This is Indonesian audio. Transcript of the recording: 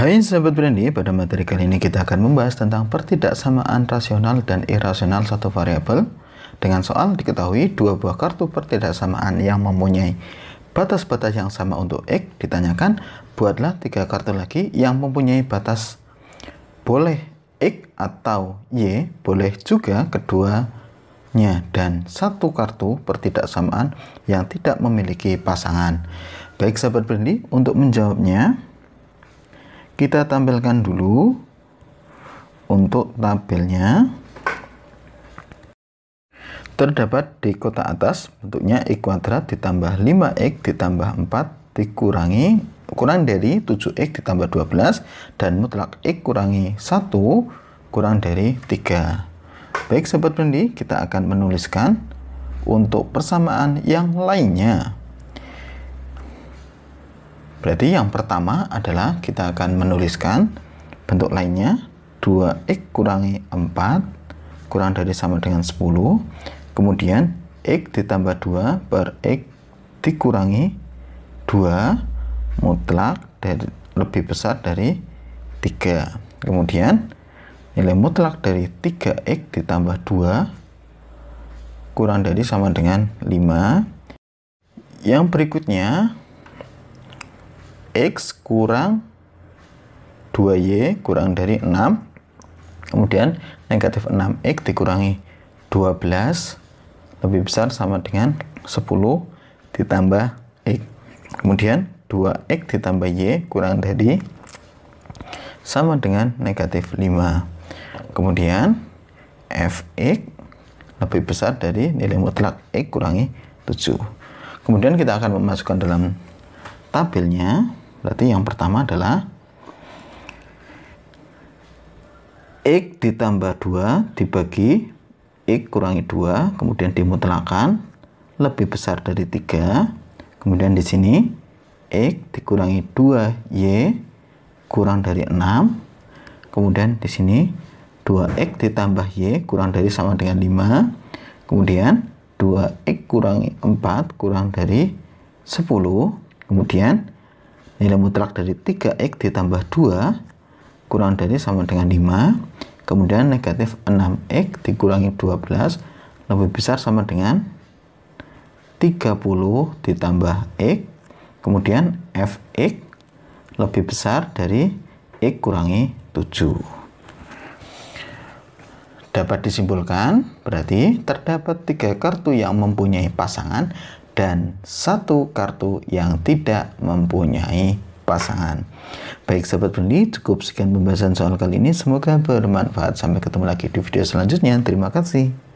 Hai sahabat Brandi, pada materi kali ini kita akan membahas tentang pertidaksamaan rasional dan irasional satu variabel. Dengan soal diketahui dua buah kartu pertidaksamaan yang mempunyai batas-batas yang sama untuk X ditanyakan, buatlah tiga kartu lagi yang mempunyai batas boleh X atau Y, boleh juga keduanya dan satu kartu pertidaksamaan yang tidak memiliki pasangan. Baik sahabat Brandi, untuk menjawabnya kita tampilkan dulu untuk tabelnya terdapat di kota atas bentuknya x kuadrat ditambah 5x ditambah 4 dikurangi kurang dari 7x ditambah 12 dan mutlak x kurangi 1 kurang dari 3 baik sobat pendidik kita akan menuliskan untuk persamaan yang lainnya Berarti yang pertama adalah kita akan menuliskan bentuk lainnya 2x kurangi 4 kurang dari sama dengan 10 kemudian x ditambah 2 per x dikurangi 2 mutlak dari, lebih besar dari 3 kemudian nilai mutlak dari 3x ditambah 2 kurang dari sama dengan 5 yang berikutnya X kurang 2Y kurang dari 6. Kemudian negatif 6X dikurangi 12 lebih besar sama dengan 10 ditambah X. Kemudian 2X ditambah Y kurang dari sama dengan negatif 5. Kemudian fx lebih besar dari nilai mutlak x kurangi 7. Kemudian kita akan memasukkan dalam tabelnya Berarti yang pertama adalah X ditambah 2 dibagi X kurangi 2, kemudian dimutlakan lebih besar dari 3. Kemudian di sini X dikurangi 2Y kurang dari 6. Kemudian di sini 2X ditambah Y kurang dari sama dengan 5. Kemudian 2X kurangi 4 kurang dari 10. Kemudian nilai mutlak dari 3x ditambah 2 kurang dari sama dengan 5 kemudian negatif 6x dikurangi 12 lebih besar sama dengan 30 ditambah x kemudian fx lebih besar dari x kurangi 7 Dapat disimpulkan, berarti terdapat tiga kartu yang mempunyai pasangan dan satu kartu yang tidak mempunyai pasangan. Baik sahabat pembeli, cukup sekian pembahasan soal kali ini. Semoga bermanfaat. Sampai ketemu lagi di video selanjutnya. Terima kasih.